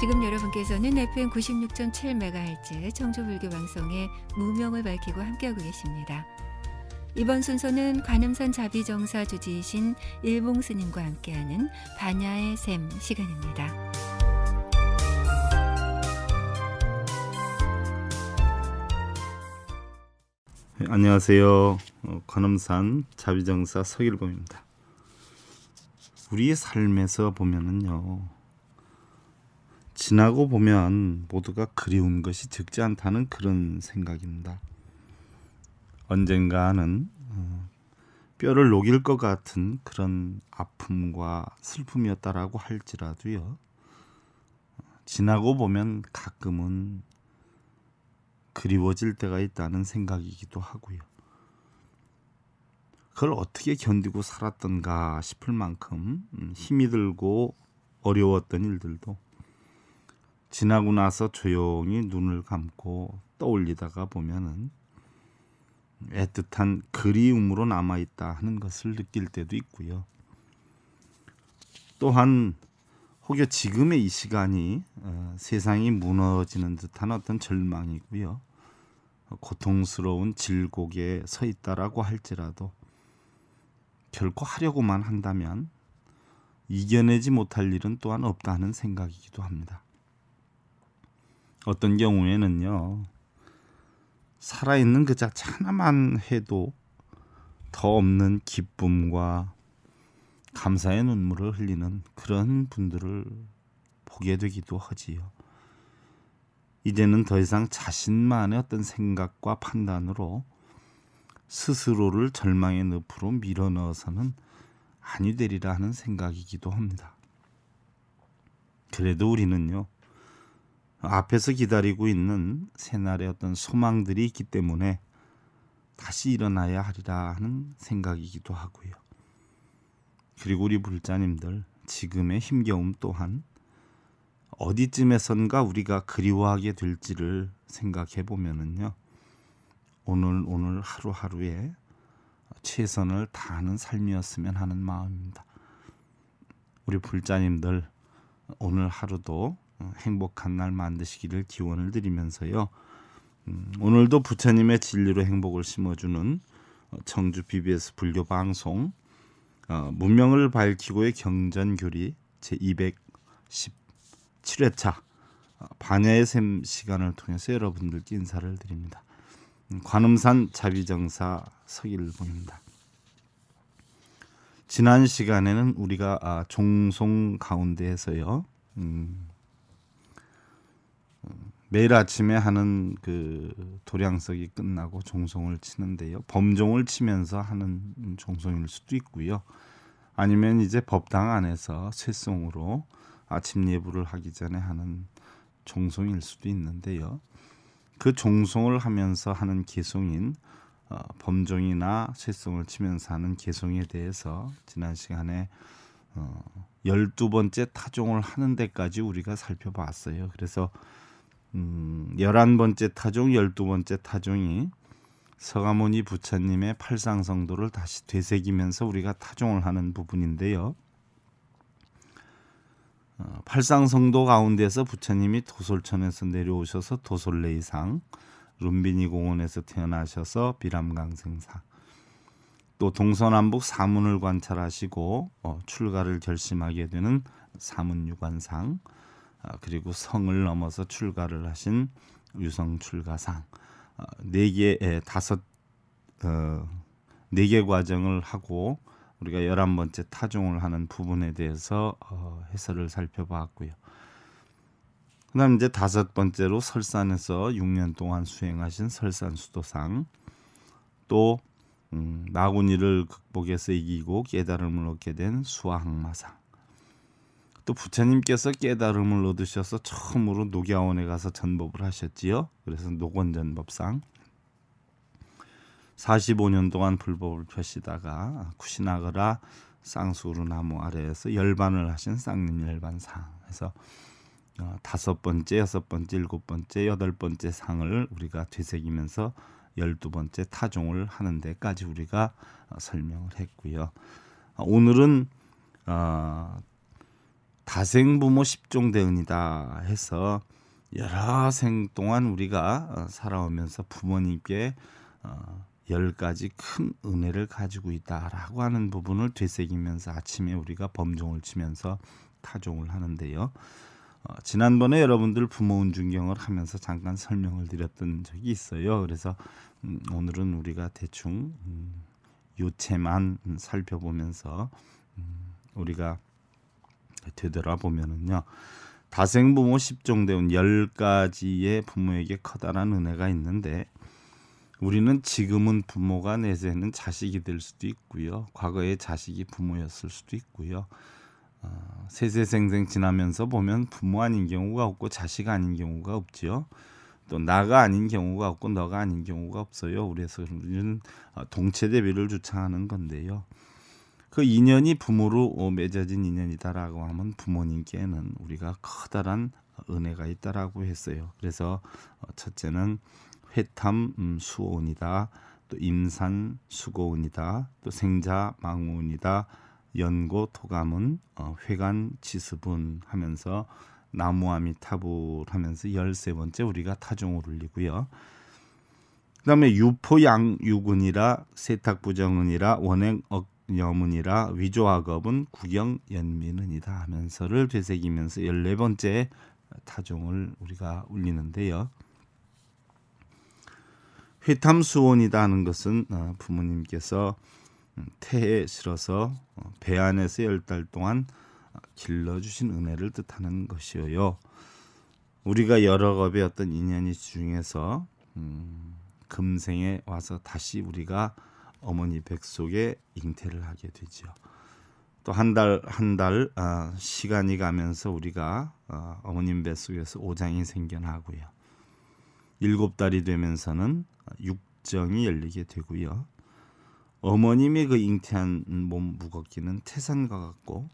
지금 여러분께서는 FM 96.7MHz 청주불교 방송의 무명을 밝히고 함께하고 계십니다. 이번 순서는 관음산 자비정사 주지이신 일봉 스님과 함께하는 반야의 샘 시간입니다. 네, 안녕하세요. 어, 관음산 자비정사 서일봉입니다. 우리의 삶에서 보면은요. 지나고 보면 모두가 그리운 것이 적지 않다는 그런 생각입니다. 언젠가는 어, 뼈를 녹일 것 같은 그런 아픔과 슬픔이었다라고 할지라도요. 지나고 보면 가끔은 그리워질 때가 있다는 생각이기도 하고요. 그걸 어떻게 견디고 살았던가 싶을 만큼 음, 힘이 들고 어려웠던 일들도 지나고 나서 조용히 눈을 감고 떠올리다가 보면은 애틋한 그리움으로 남아 있다 하는 것을 느낄 때도 있고요. 또한 혹여 지금의 이 시간이 어, 세상이 무너지는 듯한 어떤 절망이고요. 고통스러운 질곡에 서 있다라고 할지라도 결코 하려고만 한다면 이겨내지 못할 일은 또한 없다는 생각이기도 합니다. 어떤 경우에는요. 살아있는 그 자체 나만 해도 더 없는 기쁨과 감사의 눈물을 흘리는 그런 분들을 보게 되기도 하지요. 이제는 더 이상 자신만의 어떤 생각과 판단으로 스스로를 절망의 늪으로 밀어넣어서는 아니 되리라 하는 생각이기도 합니다. 그래도 우리는요. 앞에서 기다리고 있는 새날의 어떤 소망들이 있기 때문에 다시 일어나야 하리라 하는 생각이기도 하고요. 그리고 우리 불자님들 지금의 힘겨움 또한 어디쯤에선가 우리가 그리워하게 될지를 생각해 보면은요. 오늘 오늘 하루하루에 최선을 다하는 삶이었으면 하는 마음입니다. 우리 불자님들 오늘 하루도 어, 행복한 날 만드시기를 기원을 드리면서요. 음, 오늘도 부처님의 진리로 행복을 심어주는 어, 청주 BBS 불교 방송 어, 문명을 밝히고의 경전교리 제 217회차 반야의 샘 시간을 통해서 여러분들께 인사를 드립니다. 음, 관음산 자비정사 서일봉입니다. 지난 시간에는 우리가 아, 종송 가운데에서요. 음, 매일 아침에 하는 그 도량석이 끝나고 종송을 치는데요. 범종을 치면서 하는 종송일 수도 있고요. 아니면 이제 법당 안에서 쇠송으로 아침 예불을 하기 전에 하는 종송일 수도 있는데요. 그 종송을 하면서 하는 개송인 어, 범종이나 쇠송을 치면서 하는 개송에 대해서 지난 시간에 어, 12번째 타종을 하는 데까지 우리가 살펴봤어요. 그래서 음, 11번째 타종, 12번째 타종이 서가모니 부처님의 팔상성도를 다시 되새기면서 우리가 타종을 하는 부분인데요. 어, 팔상성도 가운데서 부처님이 도솔천에서 내려오셔서 도솔레이상, 룸비니 공원에서 태어나셔서 비람강생사, 또 동서남북 사문을 관찰하시고 어, 출가를 결심하게 되는 사문유관상, 아, 그리고 성을 넘어서 출가를 하신 유성 출가상 아, 네 개의 예, 다섯 어, 네 개 과정을 하고 우리가 열한 번째 타종을 하는 부분에 대해서 어, 해설을 살펴봤고요. 그다음 이제 다섯 번째로 설산에서 6년 동안 수행하신 설산 수도상 또 음, 나군이를 극복해서 이기고 깨달음을 얻게 된 수화항마상 또 부처님께서 깨달음을 얻으셔서 처음으로 녹야원에 가서 전법을 하셨지요. 그래서 녹원전법상 45년 동안 불법을 펴시다가 쿠시나가라 쌍수루 나무 아래에서 열반을 하신 쌍림 열반상. 그래서 어, 다섯 번째, 여섯 번째, 일곱 번째, 여덟 번째 상을 우리가 되새기면서 열두 번째 타종을 하는 데까지 우리가 어, 설명을 했고요. 오늘은 어, 다생부모 십종 대운이다 해서 여러 생 동안 우리가 어, 살아오면서 부모님께 어, 열 가지 큰 은혜를 가지고 있다라고 하는 부분을 되새기면서 아침에 우리가 범종을 치면서 타종을 하는데요. 어, 지난번에 여러분들 부모운 중경을 하면서 잠깐 설명을 드렸던 적이 있어요. 그래서 음, 오늘은 우리가 대충 음, 요체만 살펴보면서 음, 우리가 되돌아보면은요. 다생부모 십종대운 열가지의 부모에게 커다란 은혜가 있는데 우리는 지금은 부모가 내세는 자식이 될 수도 있고요. 과거에 자식이 부모였을 수도 있고요. 어, 세세생생 지나면서 보면 부모 아닌 경우가 없고 자식 아닌 경우가 없지요. 또 나가 아닌 경우가 없고 너가 아닌 경우가 없어요. 그래서 우리는 어, 동체 대비를 주창하는 건데요. 그 인연이 부모로 어, 맺어진 인연이다라고 하면 부모님께는 우리가 커다란 은혜가 있다라고 했어요. 그래서 어, 첫째는 회탐 음, 수온이다. 또 임산 수고운이다. 또 생자 망운이다. 연고 토감은 어, 회관 지수분 하면서 나무암이 타불 하면서 열세 번째 우리가 타종을 울리고요. 그다음에 유포양 유군이라 세탁부정운이라 원행 억 여문이라 위조학업은 구경 연민은이다 하면서를 되새기면서 열네 번째 타종을 우리가 울리는데요. 회탐수원이다 하는 것은 어, 부모님께서 음, 태에 실어서 어, 배 안에서 열 달 동안 어, 길러주신 은혜를 뜻하는 것이어요. 우리가 여러 겁의 어떤 인연이 중에서 음, 금생에 와서 다시 우리가 어머니 뱃 속에 잉태를 하게 되죠. 또 한 달 한달 한 달, 어, 시간이 가면서 우리가 어, 어머님 뱃 속에서 오장이 생겨나고요. 일곱 달이 되면서는 육정이 열리게 되고요. 어머님의 그 잉태한 몸 무겁기는 태산과 같고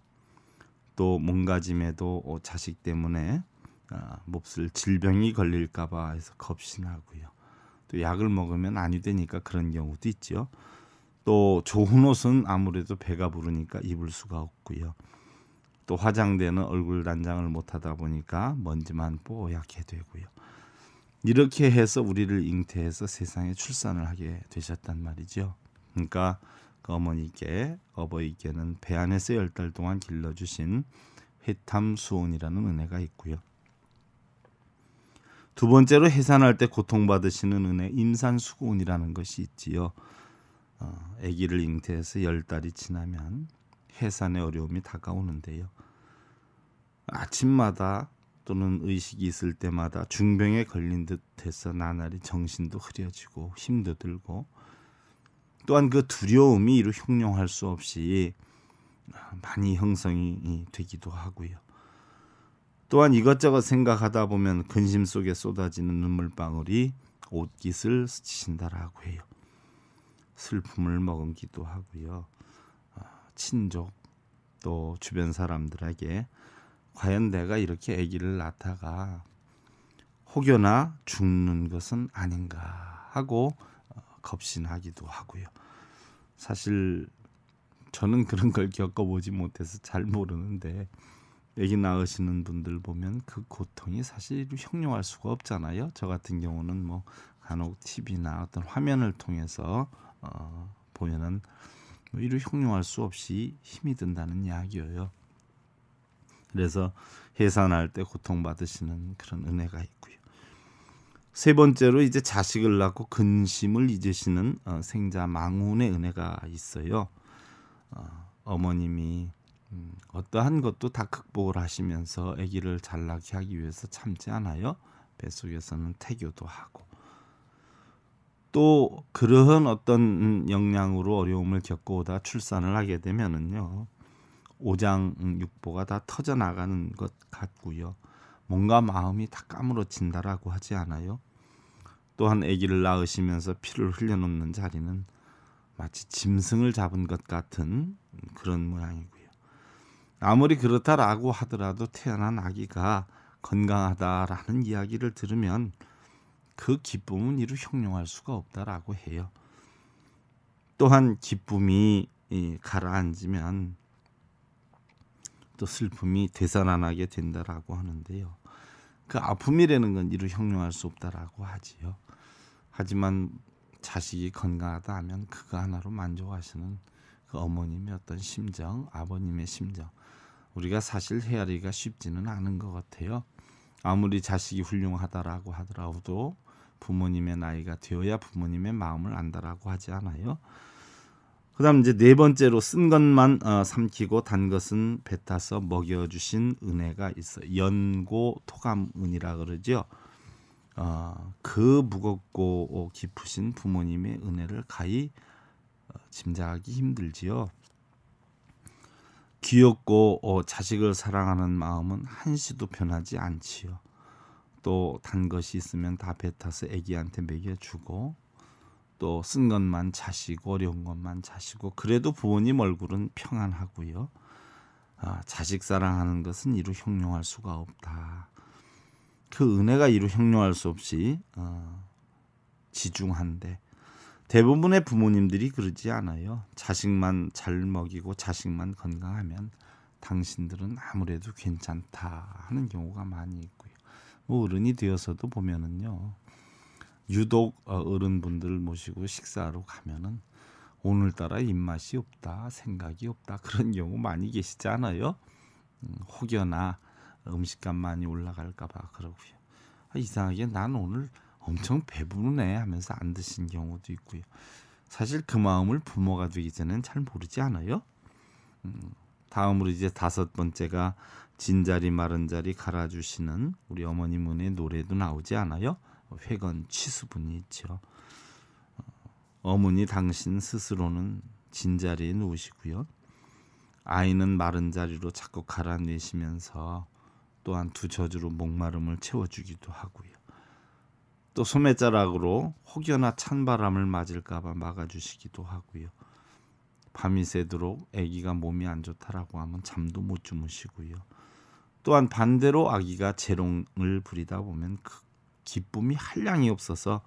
또 몸가짐에도 어, 자식 때문에 아, 몹쓸 질병이 걸릴까봐 해서 겁신하고요. 또 약을 먹으면 아니 되니까 그런 경우도 있죠. 또 좋은 옷은 아무래도 배가 부르니까 입을 수가 없고요. 또 화장대는 얼굴 단장을 못 하다 보니까 먼지만 뽀얗게 되고요. 이렇게 해서 우리를 잉태해서 세상에 출산을 하게 되셨단 말이죠. 그러니까 그 어머니께 어버이께는 배 안에서 열 달 동안 길러주신 회탐수온이라는 은혜가 있고요. 두 번째로 해산할 때 고통받으시는 은혜 임산수고온이라는 것이 있지요. 어, 아기를 잉태해서 열 달이 지나면 해산의 어려움이 다가오는데요. 아침마다 또는 의식이 있을 때마다 중병에 걸린 듯해서 나날이 정신도 흐려지고 힘도 들고 또한 그 두려움이 이루 흉용할 수 없이 많이 형성이 되기도 하고요. 또한 이것저것 생각하다 보면 근심 속에 쏟아지는 눈물방울이 옷깃을 스치신다라고 해요. 슬픔을 머금기도 하고요. 아, 친족 또 주변 사람들에게 과연 내가 이렇게 아기를 낳다가 혹여나 죽는 것은 아닌가 하고 어, 겁신하기도 하고요. 사실 저는 그런 걸 겪어보지 못해서 잘 모르는데 아기 낳으시는 분들 보면 그 고통이 사실 형용할 수가 없잖아요. 저 같은 경우는 뭐 간혹 TV나 어떤 화면을 통해서 어, 보면은 뭐 이를 형용할 수 없이 힘이 든다는 이야기예요. 그래서 해산할 때 고통받으시는 그런 은혜가 있고요. 세 번째로 이제 자식을 낳고 근심을 잊으시는 어, 생자 망운의 은혜가 있어요. 어, 어머님이 음, 어떠한 것도 다 극복을 하시면서 아기를 잘 낳게 하기 위해서 참지 않아요. 뱃속에서는 태교도 하고 또 그러한 어떤 역량으로 어려움을 겪고오다 출산을 하게 되면은요 오장육보가다 음, 터져 나가는 것 같고요 뭔가 마음이 다 까무러진다라고 하지 않아요 또한 아기를 낳으시면서 피를 흘려놓는 자리는 마치 짐승을 잡은 것 같은 그런 모양이고요 아무리 그렇다라고 하더라도 태어난 아기가 건강하다라는 이야기를 들으면 그 기쁨은 이루 형용할 수가 없다라고 해요. 또한 기쁨이 가라앉으면 또 슬픔이 되살아나게 된다라고 하는데요. 그 아픔이라는 건 이루 형용할 수 없다라고 하지요. 하지만 자식이 건강하다 하면 그거 하나로 만족하시는 그 어머님의 어떤 심정, 아버님의 심정. 우리가 사실 헤아리기가 쉽지는 않은 것 같아요. 아무리 자식이 훌륭하다라고 하더라도 부모님의 나이가 되어야 부모님의 마음을 안다라고 하지 않아요. 그다음 이제 네 번째로 쓴 것만 어, 삼키고 단 것은 뱉어서 먹여 주신 은혜가 있어. 연고 토감은이라 그러죠. 어, 그 무겁고 깊으신 부모님의 은혜를 가히 어, 짐작하기 힘들지요. 귀엽고 어, 자식을 사랑하는 마음은 한시도 변하지 않지요. 또단 것이 있으면 다 뱉어서 아기한테 먹여주고 또 쓴 것만 자시고 어려운 것만 자시고 그래도 부모님 얼굴은 평안하고요. 아, 자식 사랑하는 것은 이루 형용할 수가 없다. 그 은혜가 이루 형용할 수 없이 어, 지중한데 대부분의 부모님들이 그러지 않아요. 자식만 잘 먹이고 자식만 건강하면 당신들은 아무래도 괜찮다 하는 경우가 많이 있고 뭐 어른이 되어서도 보면은요. 유독 어, 어른분들 모시고 식사하러 가면은 오늘따라 입맛이 없다, 생각이 없다 그런 경우 많이 계시지 않아요? 음, 혹여나 음식값 많이 올라갈까봐 그러고요. 아, 이상하게 난 오늘 엄청 배부르네 하면서 안 드신 경우도 있고요. 사실 그 마음을 부모가 되기 전엔 잘 모르지 않아요. 음, 다음으로 이제 다섯 번째가 진자리 마른 자리 갈아주시는 우리 어머님 의 노래도 나오지 않아요? 회건 치수분이 있죠. 어, 어머니 당신 스스로는 진자리에 누우시고요. 아이는 마른 자리로 자꾸 갈아내시면서 또한 두 젖으로 목마름을 채워주기도 하고요. 또 소매자락으로 혹여나 찬바람을 맞을까봐 막아주시기도 하고요. 밤이 새도록 아기가 몸이 안 좋다라고 하면 잠도 못 주무시고요. 또한 반대로 아기가 재롱을 부리다 보면 그 기쁨이 한량이 없어서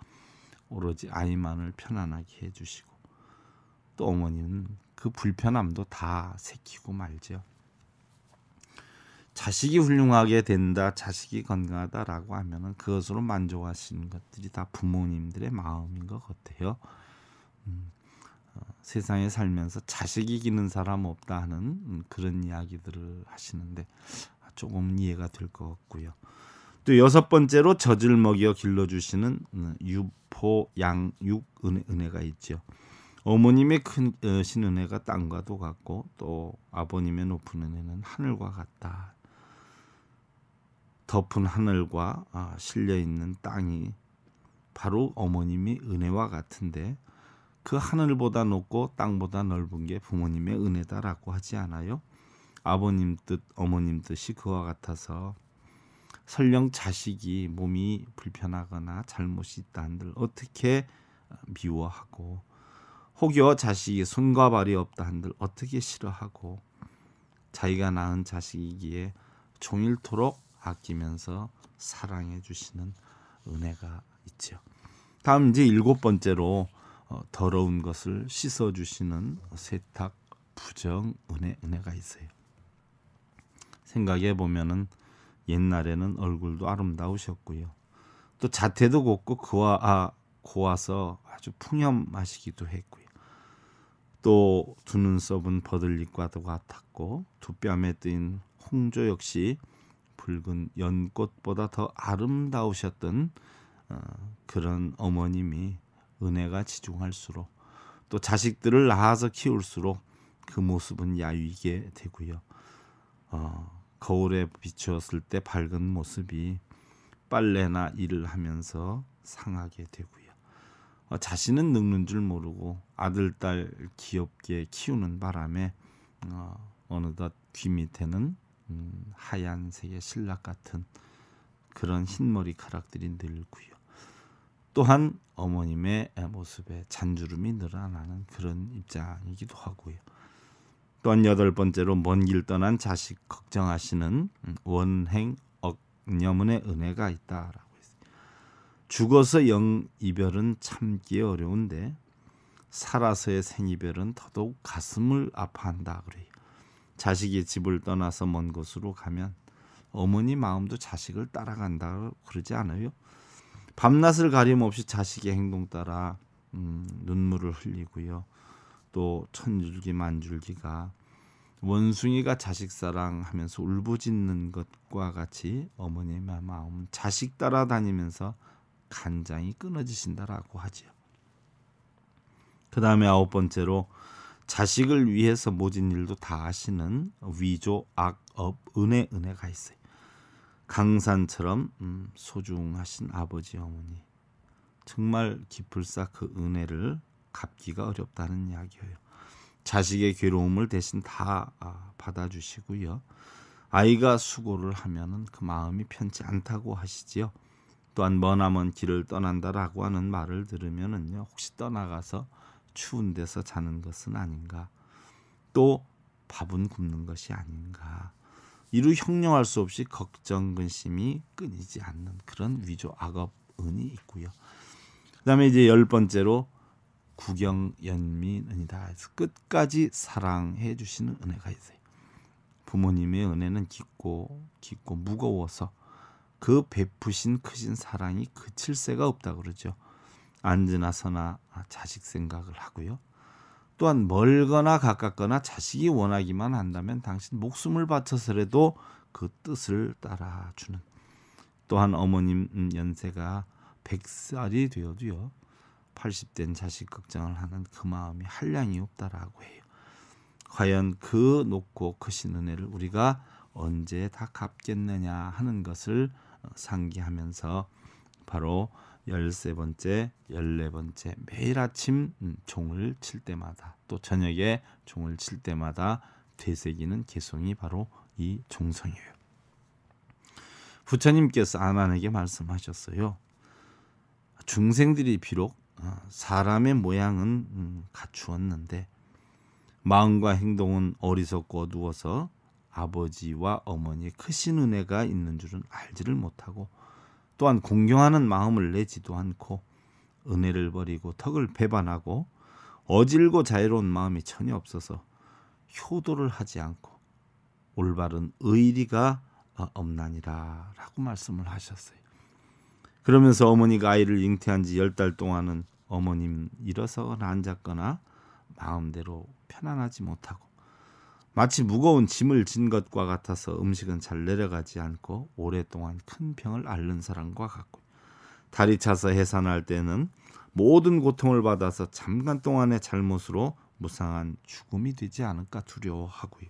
오로지 아이만을 편안하게 해주시고 또 어머니는 그 불편함도 다 새키고 말죠 자식이 훌륭하게 된다, 자식이 건강하다라고 하면은 그것으로 만족하시는 것들이 다 부모님들의 마음인 것 같아요. 음, 어, 세상에 살면서 자식이 기는 사람 없다 하는 음, 그런 이야기들을 하시는데 조금 이해가 될 것 같고요. 또 여섯 번째로 젖을 먹여 길러주시는 어, 유포 양육 은혜, 가 있죠. 어머님의 큰 어, 신은혜가 땅과도 같고 또 아버님의 높은 은혜는 하늘과 같다. 덮은 하늘과 아, 실려 있는 땅이 바로 어머님의 은혜와 같은데 그 하늘보다 높고 땅보다 넓은 게 부모님의 은혜다라고 하지 않아요? 아버님 뜻 어머님 뜻이 그와 같아서 설령 자식이 몸이 불편하거나 잘못이 있다 한들 어떻게 미워하고 혹여 자식이 손과 발이 없다 한들 어떻게 싫어하고 자기가 낳은 자식이기에 종일토록 아끼면서 사랑해 주시는 은혜가 있죠 다음 이제 일곱 번째로 어, 더러운 것을 씻어 주시는 세탁 부정 은혜 은혜가 있어요. 생각해 보면은 옛날에는 얼굴도 아름다우셨고요. 또 자태도 곱고 그와 아, 고와서 아주 풍염하시기도 했고요. 또 두 눈썹은 버들잎과도 같았고 두 뺨에 뜨 홍조 역시 붉은 연꽃보다 더 아름다우셨던 어, 그런 어머님이 은혜가 지중할수록 또 자식들을 낳아서 키울수록 그 모습은 야위게 되고요. 어, 거울에 비추었을 때 밝은 모습이 빨래나 일을 하면서 상하게 되고요. 어, 자신은 늙는 줄 모르고 아들 딸 귀엽게 키우는 바람에 어, 어느덧 귀 밑에는 음, 하얀색의 신낱 같은 그런 흰 머리카락들이 늘고요. 또한 어머님의 모습에 잔주름이 늘어나는 그런 입장이기도 하고요. 또한 여덟 번째로 먼 길 떠난 자식 걱정하시는 음, 원행 억녀문의 은혜가 있다라고 했습니다. 죽어서 영 이별은 참기 어려운데 살아서의 생이별은 더더욱 가슴을 아파한다 그래요. 자식이 집을 떠나서 먼 곳으로 가면 어머니 마음도 자식을 따라간다 그러지 않아요? 밤낮을 가림 없이 자식의 행동 따라 음, 눈물을 흘리고요. 또 천줄기 만줄기가 원숭이가 자식 사랑하면서 울부짖는 것과 같이 어머님의 마음은 자식 따라다니면서 간장이 끊어지신다라고 하지요. 그 다음에 아홉 번째로 자식을 위해서 모진 일도 다아시는 위조 악업 은혜 은혜가 있어요. 강산처럼 음, 소중하신 아버지 어머니 정말 기풀사 그 은혜를 갚기가 어렵다는 이야기예요. 자식의 괴로움을 대신 다 아, 받아주시고요. 아이가 수고를 하면은 그 마음이 편치 않다고 하시지요. 또한 머나먼 길을 떠난다라고 하는 말을 들으면은요, 혹시 떠나가서 추운 데서 자는 것은 아닌가, 또 밥은 굶는 것이 아닌가. 이루 형용할 수 없이 걱정 근심이 끊이지 않는 그런 위조 악업은이 있고요. 그다음에 이제 열 번째로 구경연민은이다. 끝까지 사랑해 주시는 은혜가 있어요. 부모님의 은혜는 깊고 깊고 무거워서 그 베푸신 크신 사랑이 그칠 새가 없다 그러죠. 앉으나 서나 자식 생각을 하고요. 또한 멀거나 가깝거나 자식이 원하기만 한다면 당신 목숨을 바쳐서라도 그 뜻을 따라주는 또한 어머님 연세가 백살이 되어도요. 80된 자식 걱정을 하는 그 마음이 한량이 없다라고 해요. 과연 그 높고 크신 은혜를 우리가 언제 다 갚겠느냐 하는 것을 어, 상기하면서 바로 열세 번째, 열네 번째 매일 아침 음, 종을 칠 때마다 또 저녁에 종을 칠 때마다 되새기는 개송이 바로 이 종성이에요. 부처님께서 아난에게 말씀하셨어요. 중생들이 비록 어, 사람의 모양은 음, 갖추었는데 마음과 행동은 어리석고 누워서 아버지와 어머니의 크신 은혜가 있는 줄은 알지를 못하고 또한 공경하는 마음을 내지도 않고 은혜를 버리고 턱을 배반하고 어질고 자유로운 마음이 전혀 없어서 효도를 하지 않고 올바른 의리가 어, 없나니라라고 말씀을 하셨어요. 그러면서 어머니가 아이를 잉태한 지 열 달 동안은 어머님 일어서거나 앉았거나 마음대로 편안하지 못하고 마치 무거운 짐을 진 것과 같아서 음식은 잘 내려가지 않고 오랫동안 큰 병을 앓는 사람과 같고 다리 차서 해산할 때는 모든 고통을 받아서 잠깐 동안의 잘못으로 무상한 죽음이 되지 않을까 두려워하고요.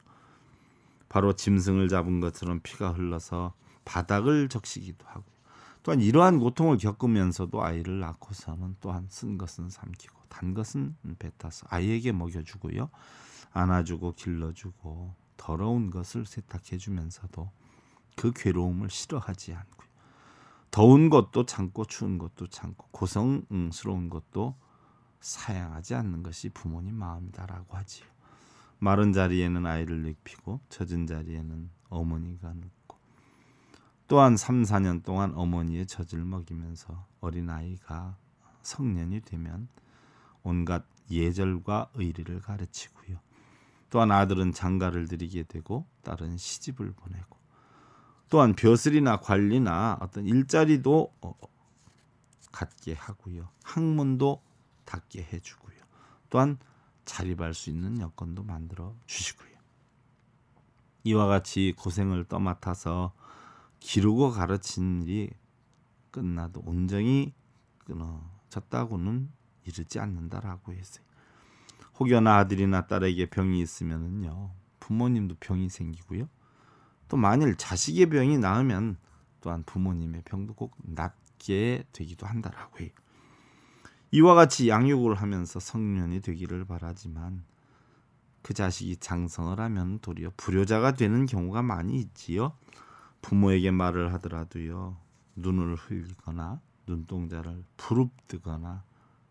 바로 짐승을 잡은 것처럼 피가 흘러서 바닥을 적시기도 하고 또한 이러한 고통을 겪으면서도 아이를 낳고서는 또한 쓴 것은 삼키고 단 것은 뱉어서 아이에게 먹여주고요. 안아주고 길러주고 더러운 것을 세탁해주면서도 그 괴로움을 싫어하지 않고 더운 것도 참고 추운 것도 참고 고성스러운 것도 사양하지 않는 것이 부모님 마음이다라고 하지요. 마른 자리에는 아이를 눕히고 젖은 자리에는 어머니가 눕고 또한 3, 4년 동안 어머니의 젖을 먹이면서 어린아이가 성년이 되면 온갖 예절과 의리를 가르치고요. 또한 아들은 장가를 들이게 되고 딸은 시집을 보내고 또한 벼슬이나 관리나 어떤 일자리도 어, 갖게 하고요. 학문도 닫게 해주고요. 또한 자립할 수 있는 여건도 만들어 주시고요. 이와 같이 고생을 떠맡아서 기르고 가르친 일이 끝나도 온정이 끊어졌다고는 이르지 않는다라고 했어요. 혹여나 아들이나 딸에게 병이 있으면은요 부모님도 병이 생기고요. 또 만일 자식의 병이 나으면 또한 부모님의 병도 꼭 낫게 되기도 한다라고 해요. 이와 같이 양육을 하면서 성년이 되기를 바라지만 그 자식이 장성을 하면 도리어 불효자가 되는 경우가 많이 있지요. 부모에게 말을 하더라도요 눈을 흘리거나 눈동자를 부릅뜨거나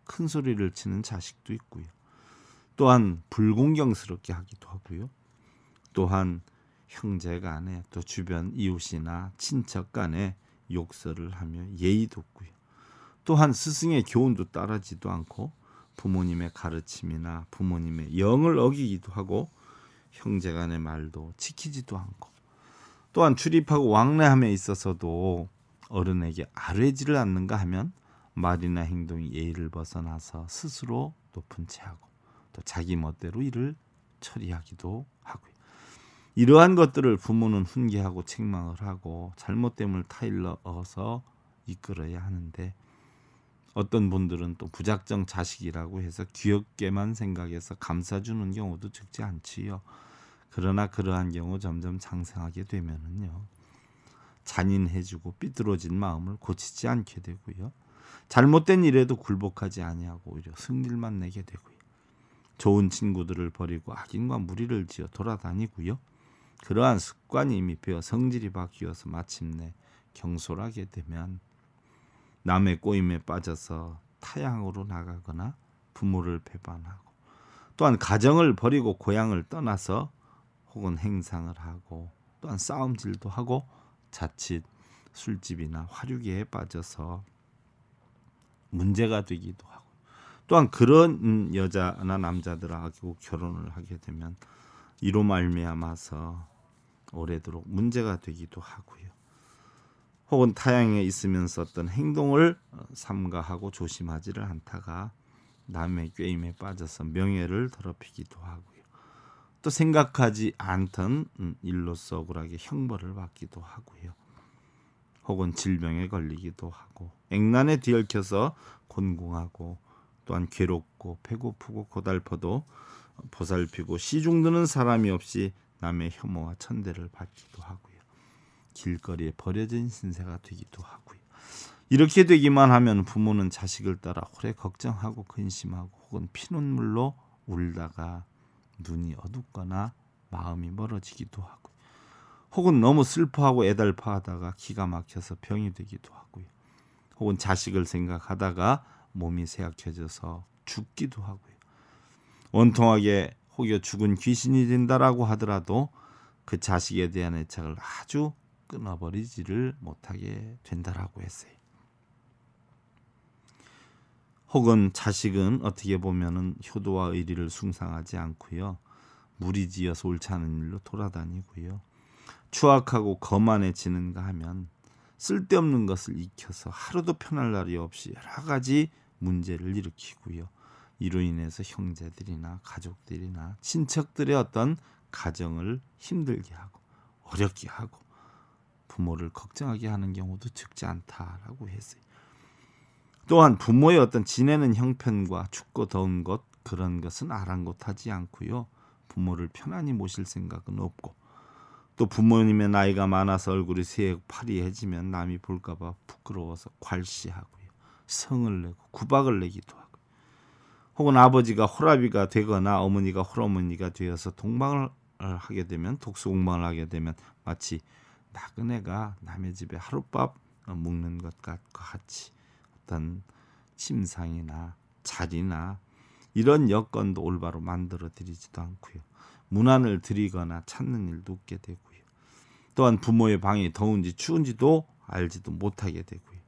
큰 소리를 치는 자식도 있고요. 또한 불공경스럽게 하기도 하고요. 또한 형제 간에 또 주변 이웃이나 친척 간에 욕설을 하며 예의도 없고요. 또한 스승의 교훈도 따르지도 않고 부모님의 가르침이나 부모님의 영을 어기기도 하고 형제 간의 말도 지키지도 않고 또한 출입하고 왕래함에 있어서도 어른에게 아뢰지를 않는가 하면 말이나 행동이 예의를 벗어나서 스스로 높은 체하고또 자기 멋대로 일을 처리하기도 하고요. 이러한 것들을 부모는 훈계하고 책망을 하고 잘못됨을 타일러서 이끌어야 하는데 어떤 분들은 또 부작정 자식이라고 해서 귀엽게만 생각해서 감싸주는 경우도 적지 않지요. 그러나 그러한 경우 점점 장생하게 되면은요. 잔인해지고 삐뚤어진 마음을 고치지 않게 되고요. 잘못된 일에도 굴복하지 아니하고 오히려 승질만 내게 되고요. 좋은 친구들을 버리고 악인과 무리를 지어 돌아다니고요. 그러한 습관이 이미 배어 성질이 바뀌어서 마침내 경솔하게 되면 남의 꼬임에 빠져서 타향으로 나가거나 부모를 배반하고 또한 가정을 버리고 고향을 떠나서 혹은 행상을 하고 또한 싸움질도 하고 자칫 술집이나 화류계에 빠져서 문제가 되기도 하고 또한 그런 여자나 남자들하고 결혼을 하게 되면 이로 말미암아서 오래도록 문제가 되기도 하고요. 혹은 타향에 있으면서 어떤 행동을 삼가하고 조심하지를 않다가 남의 게임에 빠져서 명예를 더럽히기도 하고요. 또 생각하지 않던 음, 일로서 억울하게 형벌을 받기도 하고요. 혹은 질병에 걸리기도 하고 액난에 뒤얽혀서 곤궁하고 또한 괴롭고 배고프고 고달퍼도 보살피고 시중드는 사람이 없이 남의 혐오와 천대를 받기도 하고요. 길거리에 버려진 신세가 되기도 하고요. 이렇게 되기만 하면 부모는 자식을 따라 오래 걱정하고 근심하고 혹은 피눈물로 울다가 눈이 어둡거나 마음이 멀어지기도 하고 혹은 너무 슬퍼하고 애달파하다가 기가 막혀서 병이 되기도 하고요. 혹은 자식을 생각하다가 몸이 쇠약해져서 죽기도 하고요. 원통하게 혹여 죽은 귀신이 된다라고 하더라도 그 자식에 대한 애착을 아주 끊어버리지를 못하게 된다라고 했어요. 혹은 자식은 어떻게 보면은 효도와 의리를 숭상하지 않고요. 무리지어서 옳지 않은 일로 돌아다니고요. 추악하고 거만해지는가 하면 쓸데없는 것을 익혀서 하루도 편할 날이 없이 여러 가지 문제를 일으키고요. 이로 인해서 형제들이나 가족들이나 친척들의 어떤 가정을 힘들게 하고 어렵게 하고 부모를 걱정하게 하는 경우도 적지 않다라고 했어요. 또한 부모의 어떤 지내는 형편과 춥고 더운 것 그런 것은 아랑곳하지 않고요. 부모를 편안히 모실 생각은 없고 또 부모님의 나이가 많아서 얼굴이 새고 파리해지면 남이 볼까봐 부끄러워서 괄시하고요. 성을 내고 구박을 내기도 하고 혹은 아버지가 호라비가 되거나 어머니가 홀어머니가 되어서 동방을 하게 되면 독수공방을 하게 되면 마치 나그네가 남의 집에 하룻밥 먹는 것 같이 어떤 침상이나 자리나 이런 여건도 올바로 만들어 드리지도 않고요. 문안을 드리거나 찾는 일도 없게 되고요. 또한 부모의 방이 더운지 추운지도 알지도 못하게 되고요.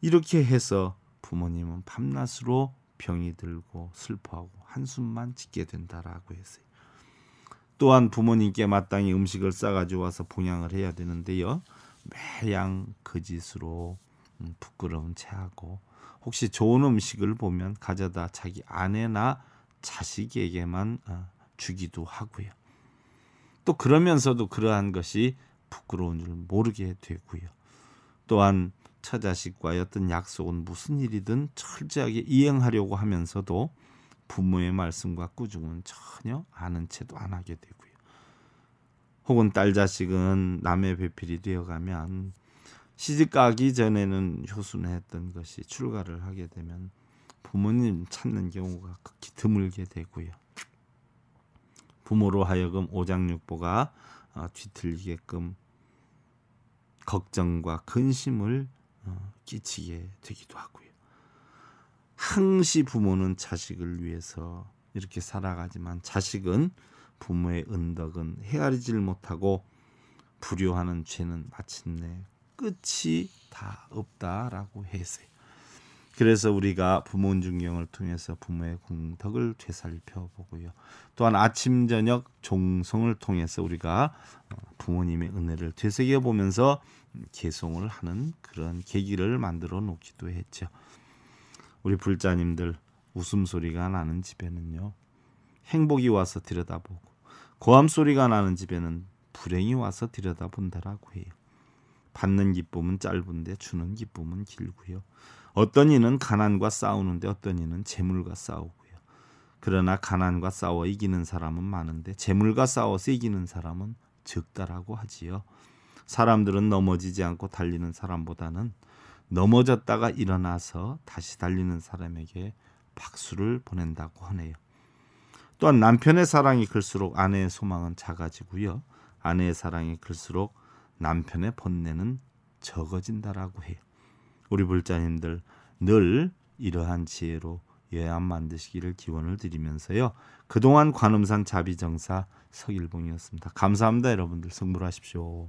이렇게 해서 부모님은 밤낮으로 병이 들고 슬퍼하고 한숨만 짓게 된다라고 했어요. 또한 부모님께 마땅히 음식을 싸가지고 와서 봉양을 해야 되는데요. 매양 그짓으로 음, 부끄러운 채하고 혹시 좋은 음식을 보면 가져다 자기 아내나 자식에게만 어, 주기도 하고요. 또 그러면서도 그러한 것이 부끄러운 줄 모르게 되고요. 또한 처자식과 어떤 약속은 무슨 일이든 철저하게 이행하려고 하면서도 부모의 말씀과 꾸중은 전혀 아는 채도 안 하게 되고요. 혹은 딸 자식은 남의 배필이 되어가면 시집 가기 전에는 효순했던 것이 출가를 하게 되면 부모님 찾는 경우가 극히 드물게 되고요. 부모로 하여금 오장육부가 어, 뒤틀리게끔 걱정과 근심을 어, 끼치게 되기도 하고요. 항시 부모는 자식을 위해서 이렇게 살아가지만 자식은 부모의 은덕은 헤아리질 못하고 불효하는 죄는 마침내 끝이 다 없다라고 했어요. 그래서 우리가 부모중경을 통해서 부모의 공덕을 되살펴 보고요. 또한 아침 저녁 종성을 통해서 우리가 어, 부모님의 은혜를 되새겨 보면서 개송을 하는 그런 계기를 만들어 놓기도 했죠. 우리 불자님들 웃음소리가 나는 집에는요. 행복이 와서 들여다보고 고함 소리가 나는 집에는 불행이 와서 들여다본다라고 해요. 받는 기쁨은 짧은데 주는 기쁨은 길고요. 어떤 이는 가난과 싸우는데 어떤 이는 재물과 싸우고요. 그러나 가난과 싸워 이기는 사람은 많은데 재물과 싸워서 이기는 사람은 적다라고 하지요. 사람들은 넘어지지 않고 달리는 사람보다는 넘어졌다가 일어나서 다시 달리는 사람에게 박수를 보낸다고 하네요. 또한 남편의 사랑이 클수록 아내의 소망은 작아지고요. 아내의 사랑이 클수록 남편의 번뇌는 적어진다라고 해요. 우리 불자님들 늘 이러한 지혜로 예안 만드시기를 기원을 드리면서요. 그동안 관음상 자비정사 서일봉이었습니다. 감사합니다 여러분들. 성불하십시오.